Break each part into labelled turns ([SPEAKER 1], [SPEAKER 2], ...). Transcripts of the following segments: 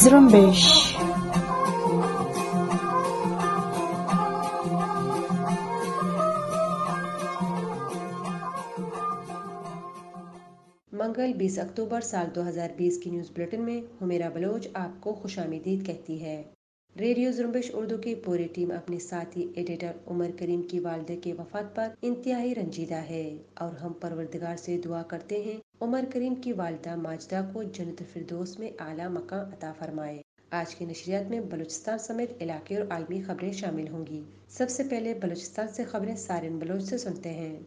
[SPEAKER 1] मंगल 20 अक्टूबर साल 2020 की news bulletin में हुमेरा बलोच आपको खुश कहती है रेडियो जुम्बिश उर्दू की पूरी टीम अपने साथी एडिटर उमर करीम की वालदे के वफात पर इंतहाई रंजीदा है और हम परवरदिगार से दुआ करते हैं उमर करीम की वालदा माजदा को जन्नत फिरदोस में आला मकाम अता फरमाए आज की नशरियात में बलूचिस्तान समेत इलाके और आलमी खबरें शामिल होंगी सबसे पहले बलूचिस्तान से खबरें सारिन बलोच से सुनते हैं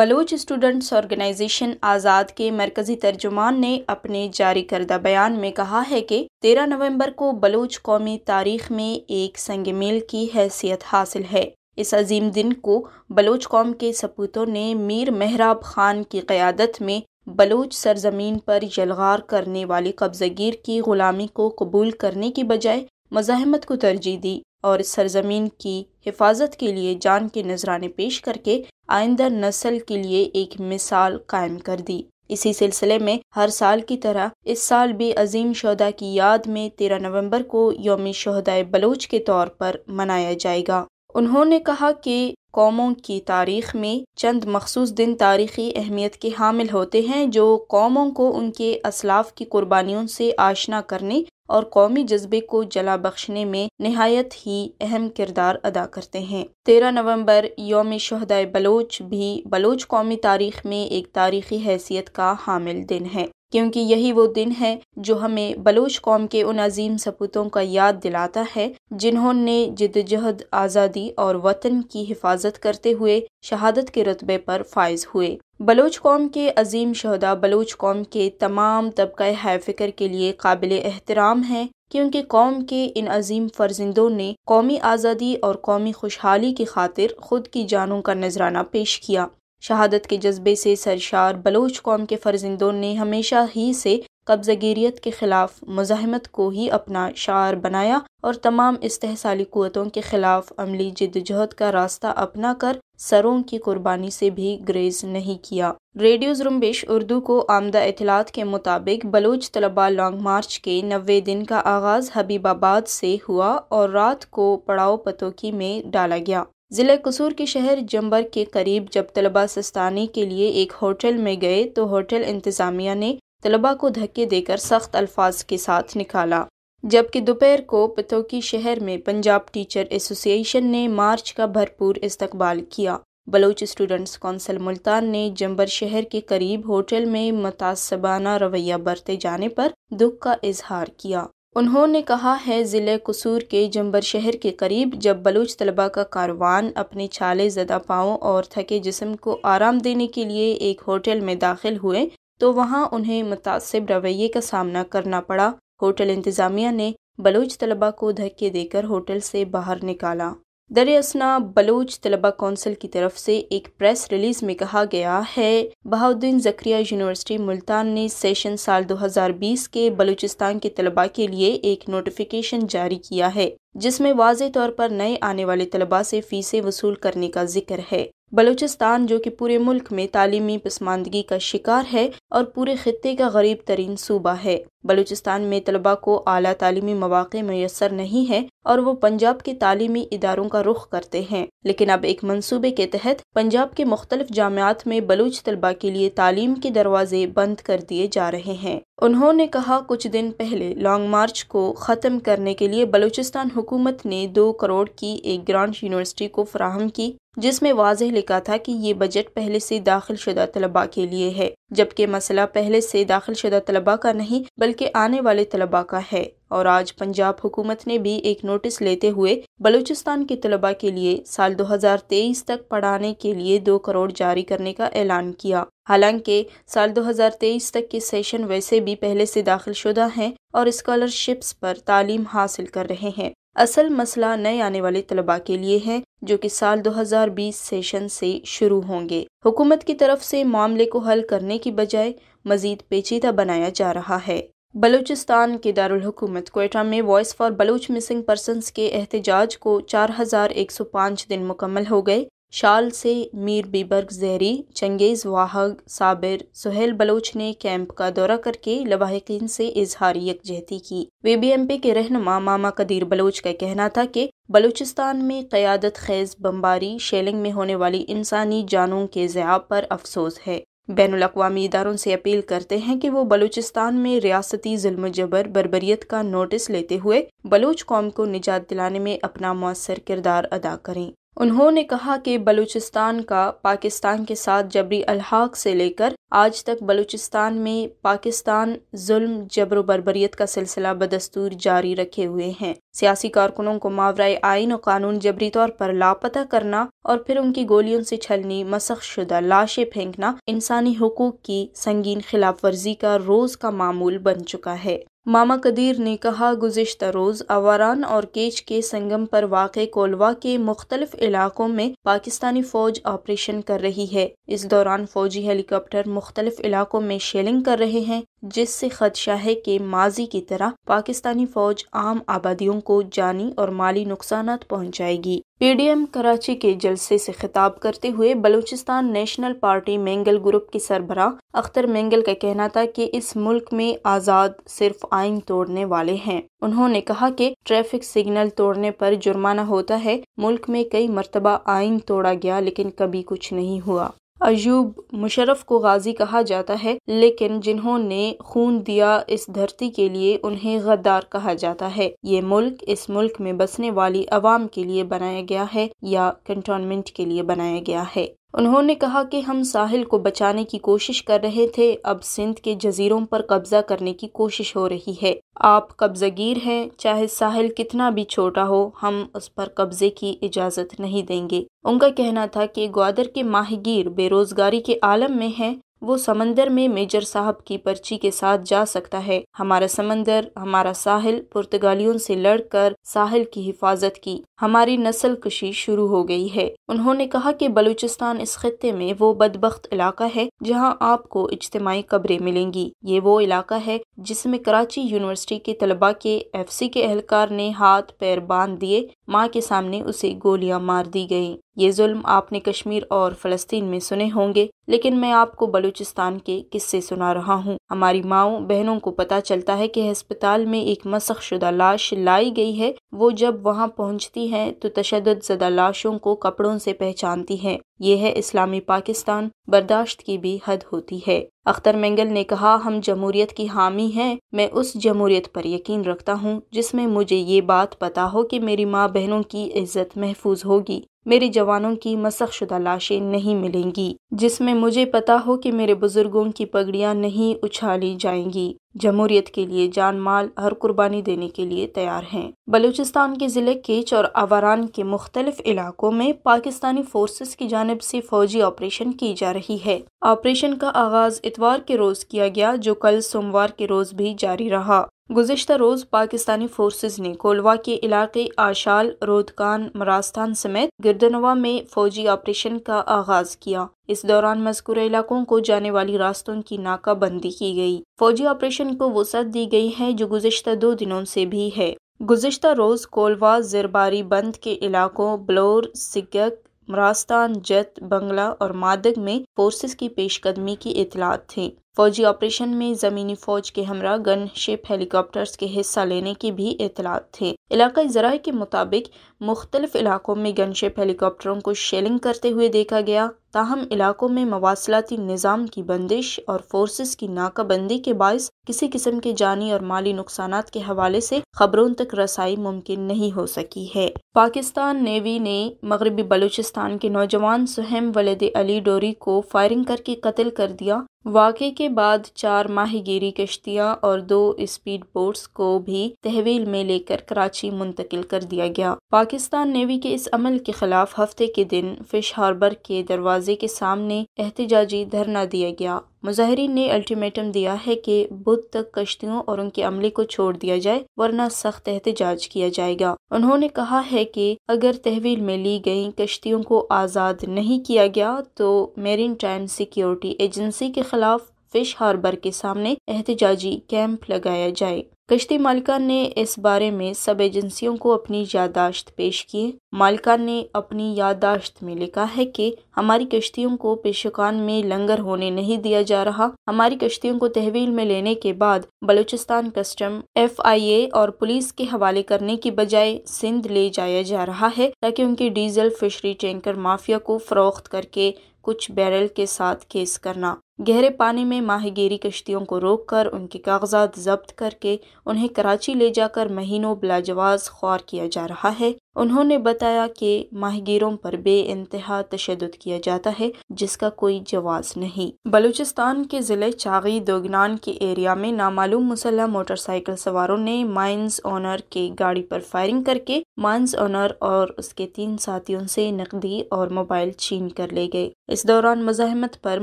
[SPEAKER 1] बलोच स्टूडेंट्स ऑर्गेनाइजेशन आज़ाद के मरकजी तर्जुमान ने अपने जारी करदा बयान में कहा है कि तेरह नवंबर को बलोच कौमी तारीख में एक संग मील की हैसियत हासिल है इस अजीम दिन को बलोच कौम के सपूतों ने मीर महराब खान की क़्यादत में बलोच सरजमीन पर यलगार करने वाली कब्जगीर की ग़ुलामी को कबूल करने की बजाय मज़ाहमत को तरजीह दी और सरजमीन की हिफाजत के लिए जान के नजराने पेश करके आइंदा नस्ल के लिए एक मिसाल कायम कर दी इसी सिलसिले में हर साल की तरह इस साल भी अजीम शहदा की याद में तेरह नवंबर को योम शहदा बलोच के तौर पर मनाया जाएगा उन्होंने कहा कि कौमों की तारीख में चंद मखसूस दिन तारीखी अहमियत के हामिल होते हैं जो कौमों को उनके असलाफ की कुर्बानियों से आशना करने और कौमी जज्बे को जला बख्शने में नहायत ही अहम किरदार अदा करते हैं तेरह नवम्बर योम शहदाय बलोच भी बलोच कौमी तारीख में एक तारीखी हैसियत का हामिल दिन है क्योंकि यही वो दिन है जो हमें बलोच कौम के उन अजीम सपूतों का याद दिलाता है जिन्होंने जदजहद आज़ादी और वतन की हिफाजत करते हुए शहादत के रतबे पर फायज हुए बलोच कौम के अजीम शहदा बलोच कौम के तमाम तबका है फ़िक्र के लिए काबिल एहतराम हैं क्योंकि कौम के इन अजीम फर्जिंदों ने कौमी आज़ादी और कौमी खुशहाली की खातिर खुद की जानों का नजराना पेश किया शहादत के जज्बे से सरशार बलोच कौम के फर्जिंदों ने हमेशा ही से कब्जगीरियत के ख़िलाफ़ मुजाहमत को ही अपना शार बनाया और तमाम इस्तेसाली क़वतों के ख़िलाफ़ अमली जदजहद का रास्ता अपना कर सरों की कुर्बानी से भी ग्रेज नहीं किया रेडियो जुम्बिश उर्दू को आमदा इतलात के मुताबिक बलोच तलबा लॉन्ग मार्च के नबे दिन का आगाज़ हबीबाबाद से हुआ और रात को पड़ाव पतोकी में डाला गया ज़िले कसूर के शहर जंबर के करीब जब तलबा सस्ताने के लिए एक होटल में गए तो होटल इंतज़ामिया ने तलबा को धक्के देकर सख्त अल्फाज के साथ निकाला जबकि दोपहर को पतोकी शहर में पंजाब टीचर एसोसिएशन ने मार्च का भरपूर इस्तकबाल किया बलोच स्टूडेंट्स कौंसिल मुल्तान ने जंबर शहर के करीब होटल में मुतासबाना रवैया बरते जाने पर दुख का इजहार किया उन्होंने कहा है ज़िले कसूर के जंबर शहर के करीब जब बलूच तलबा का कारवान अपने छाले ज़दा पाँव और थके जिसम को आराम देने के लिए एक होटल में दाखिल हुए तो वहाँ उन्हें मुतासब रवैये का सामना करना पड़ा होटल इंतज़ामिया ने बलूच तलबा को धक्के देकर होटल से बाहर निकाला दरअसना बलोच तलबा कौंसिल की तरफ से एक प्रेस रिलीज में कहा गया है बहाउद्दीन जक्रिया यूनिवर्सिटी मुल्तान ने सेशन साल 2020 के बलूचिस्तान के तलबा के लिए एक नोटिफिकेशन जारी किया है जिसमें वाज तौर पर नए आने वाले तलबा से फीसें वसूल करने का जिक्र है बलूचिस्तान जो कि पूरे मुल्क में तालीमी पसमानदगी का शिकार है और पूरे खत्े का गरीब तरीन सूबा है बलूचिस्तान में तलबा को अली तालीमी मौाक़े मैसर नहीं है और वो पंजाब के तालीमी इदारों का रुख करते हैं लेकिन अब एक मनसूबे के तहत पंजाब के मुख्तलिफ जामियात में बलूच तलबा के लिए तालीम के दरवाजे बंद कर दिए जा रहे हैं उन्होंने कहा कुछ दिन पहले लॉन्ग मार्च को ख़त्म करने के लिए बलूचिस्तान हुकूमत ने दो करोड़ की एक ग्रांट यूनिवर्सिटी को फ्राहम की जिसमें वाज लिखा था कि ये बजट पहले से दाखिल शुदा तलबा के लिए है जबकि मसला पहले से दाखिल शुदा तलबा का नहीं बल्कि आने वाले तलबा का है और आज पंजाब हुकूमत ने भी एक नोटिस लेते हुए बलूचिस्तान के तलबा के लिए साल 2023 तक पढ़ाने के लिए दो करोड़ जारी करने का ऐलान किया हालांकि साल 2023 तक के सेशन वैसे भी पहले से दाखिल शुदा हैं और स्कॉलरशिप्स पर तालीम हासिल कर रहे हैं असल मसला नए आने वाले तलबा के लिए है जो कि साल 2020 सेशन से शुरू होंगे हुकूमत की तरफ से मामले को हल करने की बजाय मजीद पेचीदा बनाया जा रहा है बलूचिस्तान के दारकूमत कोयटा में voice for Baloch missing person के एहतजाज को 4105 दिन मुकम्मल हो गए शाल से मीर बीबर्ग जहरी चंगेज़ वाहग साबिर सुहेल बलोच ने कैंप का दौरा करके लवाहकिन से इजहार यकजहती की वे बी एम पी के रहनमा मामा कदीर बलोच का कहना था कि बलूचिस्तान में क़्यादत खेज बम्बारी शेलिंग में होने वाली इंसानी जानों के ज़याब पर अफसोस है बैन अवी इदारों से अपील करते हैं कि वो बलूचिस्तान में रियासती जुल्म जबर बरबरीत का नोटिस लेते हुए बलूच कौम को निजात दिलाने में अपना मौसर किरदार अदा करें उन्होंने कहा कि बलूचिस्तान का पाकिस्तान के साथ जबरी अलहाक से लेकर आज तक बलूचिस्तान में पाकिस्तान जुल्म जबर बरबरीत का सिलसिला बदस्तूर जारी रखे हुए हैं सियासी कारकुनों को मावराए आइन और कानून जबरी तौर पर लापता करना और फिर उनकी गोलियों से छलनी मसख शुदा लाशें फेंकना इंसानी हकूक की संगीन खिलाफ वर्जी का रोज का मामूल बन चुका है मामा कदीर ने कहा गुज्त रोज़ अवारान और केच के संगम पर वाक़ कोलवा के मुख्तलिफ इलाकों में पाकिस्तानी फ़ौज ऑपरेशन कर रही है इस दौरान फ़ौजी हेलीकॉप्टर मुख्तलिफ इलाकों में शेलिंग कर रहे हैं जिससे खदशा है कि माजी की तरह पाकिस्तानी फौज आम आबादियों को जानी और माली नुकसान पहुँचाएगी पी डी एम कराची के जलसे से खिताब करते हुए Balochistan National Party Mengal group की सरबरा अख्तर मेंगल का कहना था कि इस मुल्क में आज़ाद सिर्फ आइन तोड़ने वाले हैं उन्होंने कहा कि ट्रैफिक सिग्नल तोड़ने पर जुर्माना होता है मुल्क में कई मरतबा आइन तोड़ा गया लेकिन कभी कुछ नहीं हुआ अयूब मुशरफ को गाजी कहा जाता है लेकिन जिन्होंने खून दिया इस धरती के लिए उन्हें गद्दार कहा जाता है ये मुल्क इस मुल्क में बसने वाली आवाम के लिए बनाया गया है या कंटोनमेंट के लिए बनाया गया है उन्होंने कहा कि हम साहिल को बचाने की कोशिश कर रहे थे अब सिंध के जजीरों पर कब्जा करने की कोशिश हो रही है आप कब्जागीर हैं चाहे साहिल कितना भी छोटा हो हम उस पर कब्जे की इजाज़त नहीं देंगे उनका कहना था कि ग्वादर के माहगीर बेरोजगारी के आलम में हैं वो समंदर में मेजर साहब की पर्ची के साथ जा सकता है हमारा समंदर हमारा साहिल पुर्तगालियों से लड़कर साहिल की हिफाजत की हमारी नस्ल कशी शुरू हो गई है उन्होंने कहा कि बलूचिस्तान इस खत्े में वो बदबخت इलाका है जहाँ आपको इज्तमाही कब्रें मिलेंगी ये वो इलाका है जिसमें कराची यूनिवर्सिटी के तलबा के एफ सी के एहलकार ने हाथ पैर बांध दिए माँ के सामने उसे गोलियां मार दी गई ये जुल्म आपने कश्मीर और फलस्तीन में सुने होंगे लेकिन मैं आपको बलूचिस्तान के किस्से सुना रहा हूँ हमारी माओ बहनों को पता चलता है कि हस्पताल में एक मसख शुदा लाश लाई गई है वो जब वहाँ पहुँचती है तो तशद जदा लाशों को कपड़ों से पहचानती है ये है इस्लामी पाकिस्तान बर्दाश्त की भी हद होती है अख्तर मेंगल ने कहा हम जमहूरियत की हामी हैं मैं उस जमहूरियत पर यकीन रखता हूँ जिसमें मुझे ये बात पता हो कि मेरी माँ बहनों की इज्जत महफूज होगी मेरे जवानों की मसख शुदा लाशें नहीं मिलेंगी जिसमें मुझे पता हो कि मेरे बुजुर्गों की पगड़ियां नहीं उछाली जाएंगी जमहूरियत के लिए जान माल हर कुर्बानी देने के लिए तैयार हैं बलूचिस्तान के ज़िले केच और अवारान के मुख्तलिफ इलाकों में पाकिस्तानी फोर्सेस की जानब से फौजी ऑपरेशन की जा रही है ऑपरेशन का आगाज इतवार के रोज़ किया गया जो कल सोमवार के रोज़ भी जारी रहा गुजशत रोज़ पाकिस्तानी फोर्सेज ने कोलवा के इलाके आशाल रोदकान मरास्तान समेत गिरदनवा में फौजी ऑपरेशन का आगाज किया इस दौरान मजकूर इलाकों को जाने वाली रास्तों की नाकाबंदी की गई फौजी ऑपरेशन को वसत दी गई है जो गुजशत दो दिनों से भी है गुजशत रोज़ कोलवा जरबारी बंद के इलाकों बलोर सिगक मरास्तान जत बंगला और मादक में फोर्सेज की पेशकदमी की इतलात थी फौजी ऑपरेशन में जमीनी फौज के हमरा गन शिप हेलीकॉप्टर्स के हिस्सा लेने की भी इतलात थे इलाकाई जराये के मुताबिक मुख्तलिफ इलाकों में गन शिप हेलीकॉप्टरों को शेलिंग करते हुए देखा गया ताहम इलाकों में मवासलाती निज़ाम की बंदिश और फोर्सेस की नाकाबंदी के बायस किसी किस्म के जानी और माली नुकसान के हवाले से खबरों तक रसाई मुमकिन नहीं हो सकी है पाकिस्तान नेवी ने मगरबी बलूचिस्तान के नौजवान सुहम वलद अली डोरी को फायरिंग करके कत्ल कर दिया वाक के बाद चार माहीगीरी कश्तियां और दो स्पीड बोट्स को भी तहवील में लेकर कराची मुंतकिल कर दिया गया पाकिस्तान नेवी के इस अमल के खिलाफ हफ्ते के दिन फिश हार्बर के दरवाजे के सामने एहतजाजी धरना दिया गया मुजाहरीन ने अल्टीमेटम दिया है कि बुध तक कश्तियों और उनके अमले को छोड़ दिया जाए वरना सख्त एहतजाज किया जाएगा उन्होंने कहा है कि अगर तहवील में ली गई कश्तियों को आज़ाद नहीं किया गया तो मेरीन टाइम सिक्योरिटी एजेंसी के खिलाफ फिश हार्बर के सामने एहतजाजी कैंप लगाया जाए कश्ती मालिकान ने इस बारे में सब एजेंसियों को अपनी यादाश्त पेश किए मालिकान ने अपनी यादाश्त में लिखा है कि हमारी कश्तियों को पेशकान में लंगर होने नहीं दिया जा रहा हमारी कश्तियों को तहवील में लेने के बाद बलूचिस्तान कस्टम एफआईए और पुलिस के हवाले करने की बजाय सिंध ले जाया जा रहा है ताकि उनकी डीजल फिशरी टैंकर माफिया को फरोख्त करके कुछ बैरल के साथ केस करना गहरे पानी में माहगेरी कश्तियों को रोककर उनके कागजात जब्त करके उन्हें कराची ले जाकर महीनों बिलाजवाज ख्वार किया जा रहा है उन्होंने बताया कि माहगीरों पर बे इंतहा तशद किया जाता है जिसका कोई जवाब नहीं बलूचिस्तान के ज़िले चागी दोगनान के एरिया में नामालूम मुसल्ह मोटरसाइकिल सवारों ने माइंस ऑनर के गाड़ी पर फायरिंग करके माइंस ऑनर और उसके तीन साथियों से नकदी और मोबाइल छीन कर ले गए इस दौरान मजाहमत पर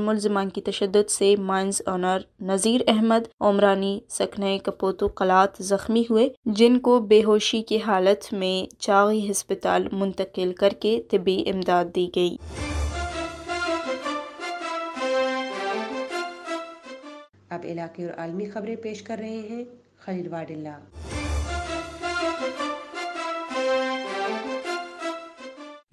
[SPEAKER 1] मुलजमान की तशद शिद्दत से माइंस ऑनर नज़ीर अहमद उमरानी सखने कपोतो कलात जख्मी हुए जिनको बेहोशी की हालत में चागी हस्पताल मुंतकिल करके तबी इमदाद दी गई अब इलाके और आलमी खबरें पेश कर रहे हैं खलील वाडिल्ला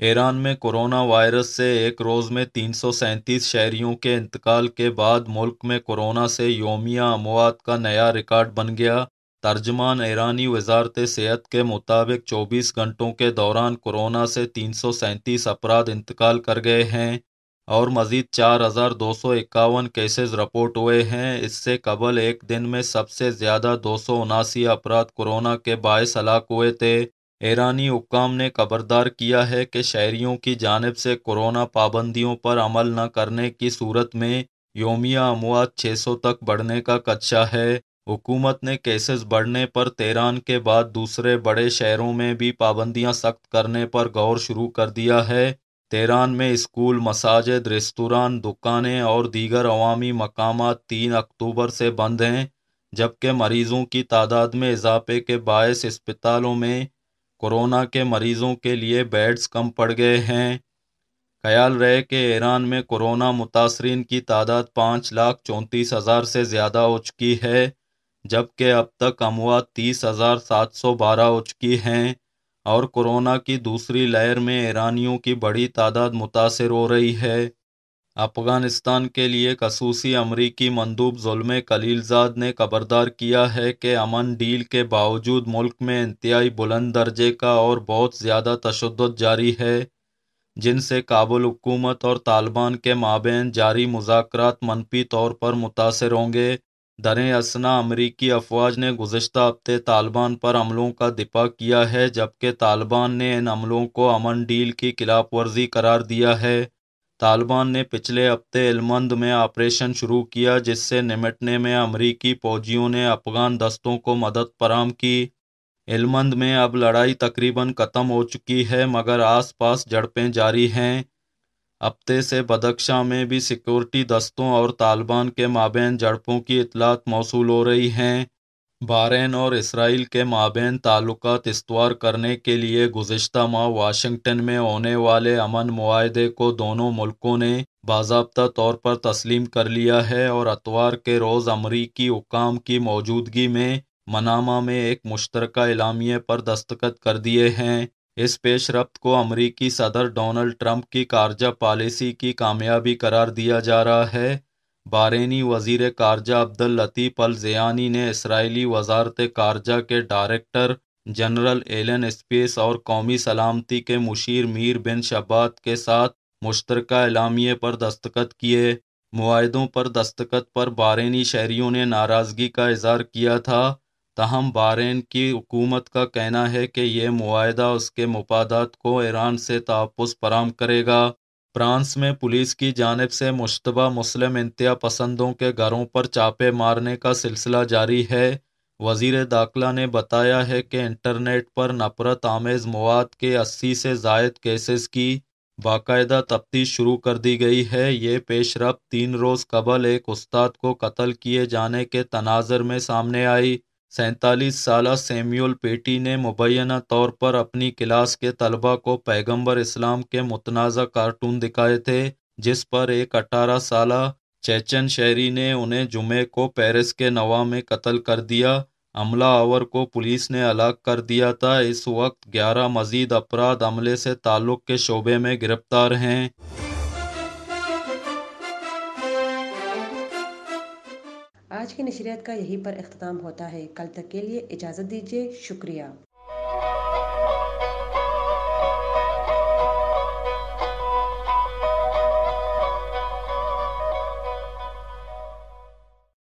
[SPEAKER 2] ईरान में कोरोना वायरस से एक रोज़ में तीन शहरियों के इंतकाल के बाद मुल्क में कोरोना से योमिया अमवात का नया रिकॉर्ड बन गया तर्जमान ईरानी वजारत सेहत के मुताबिक 24 घंटों के दौरान कोरोना से तीन अपराध इंतकाल कर गए हैं और मज़ीद चार हज़ार दो सौ इक्यावन केसेज रिपोर्ट हुए हैं इससे कबल एक दिन में सबसे ज़्यादा दो सौ उनासी अपराध कोरोना के बायस हलाक हुए थे ईरानी हुकाम ने खबरदार किया है कि शहरियों की जानब से कोरोना पाबंदियों पर अमल न करने की सूरत में योमिया अमवात 600 तक बढ़ने का खदशा है हुकूमत ने केसेस बढ़ने पर तेरान के बाद दूसरे बड़े शहरों में भी पाबंदियां सख्त करने पर गौर शुरू कर दिया है तेरान में स्कूल मसाजिद रेस्तरान दुकानें और दीगर अवामी मकाम तीन अक्टूबर से बंद हैं जबकि मरीजों की तादाद में इजाफे के बायस अस्पतालों में कोरोना के मरीजों के लिए बेड्स कम पड़ गए हैं ख्याल रहे कि ईरान में कोरोना मुतासरीन की तादाद पाँच लाख चौंतीस हज़ार से ज़्यादा हो चुकी है जबकि अब तक अमवा तीस हज़ार सात सौ बारह हो चुकी हैं और कोरोना की दूसरी लहर में ईरानियों की बड़ी तादाद मुतासर हो रही है अफगानिस्तान के लिए खसूसी अमरीकी मंदूब जुल्म कलीलजाद ने खबरदार किया है कि अमन डील के बावजूद मुल्क में इंतहाई बुलंद दर्जे का और बहुत ज़्यादा तशद जारी है जिनसे काबुल हुकूमत और तालिबान के माबेन जारी मुजाकर मनफी तौर पर मुतासर होंगे दरें असना अमरीकी अफवाज ने गुजशत हफ्ते तालिबान पर हमलों का दिपा किया है जबकि तालिबान ने इन हमलों को अमन डील की खिलाफ वर्जी करार दिया है तालिबान ने पिछले हफ्ते इलमंद में ऑपरेशन शुरू किया जिससे निमटने में अमरीकी फौजियों ने अफगान दस्तों को मदद फराम की इलमंद में अब लड़ाई तकरीबन ख़त्म हो चुकी है मगर आसपास झड़पें जारी हैं हफ्ते से बदख्शा में भी सिक्योरिटी दस्तों और तालिबान के माबेन झड़पों की इतलात मौसू हो रही हैं बारेन और इसराइल के माबेन ताल्लुकात इस्तवार करने के लिए गुजशत माह वाशिंगटन में होने वाले अमन माहदे को दोनों मुल्कों ने बाबा तौर पर तस्लीम कर लिया है और अतवार के रोज़ अमरीकी हुकाम की मौजूदगी में मनामा में एक मुश्तर इलामिया पर दस्तखत कर दिए हैं इस पेश रफ्त को अमरीकी सदर डोनल्ड ट्रंप की कारजा पॉलिसी की कामयाबी करार दिया जा रहा है बारेनी वजीर खारजा अब्दुल लतीफ़ अल ज़यानी ने इसराइली वजारत खारजा के डायरेक्टर जनरल एलन स्पेस और कौमी सलामती के मुशीर मीर बिन शबात के साथ मुश्तर इलामिये पर दस्तखत किए माहों पर दस्तखत पर बारेनी शहरीों ने नाराज़गी का इजहार किया था तहम बारेन की हुकूमत का कहना है कि यह माहदा उसके मफादत को ईरान से तहफ़ फराम करेगा फ्रांस में पुलिस की जानब से मुशतबा मुस्लिम इंतहा पसंदों के घरों पर चापे मारने का सिलसिला जारी है वजीर दाखिला ने बताया है कि इंटरनेट पर नफरत आमेज़ मवाद के अस्सी से जायद केसेस की बाकायदा तफ्तीश शुरू कर दी गई है ये पेशर रफ्त तीन रोज़ कबल एक उस्ताद को कत्ल किए जाने के तनाजर में सामने आई सैंतालीस साल सैम्यूल पेटी ने मुबैना तौर पर अपनी क्लास के तलबा को पैगंबर इस्लाम के मुतनाज़ कार्टून दिखाए थे जिस पर एक अठारह साल चेचन शहरी ने उन्हें जुमे को पेरिस के नवा में कत्ल कर दिया हमला आवर को पुलिस ने अलग कर दिया था इस वक्त ग्यारह मजीद अपराध हमले से ताल्लुक़ के शोबे में गिरफ्तार हैं
[SPEAKER 1] आज की नशरियात का यहीं पर अख्ताम होता है कल तक के लिए इजाज़त
[SPEAKER 2] दीजिए शुक्रिया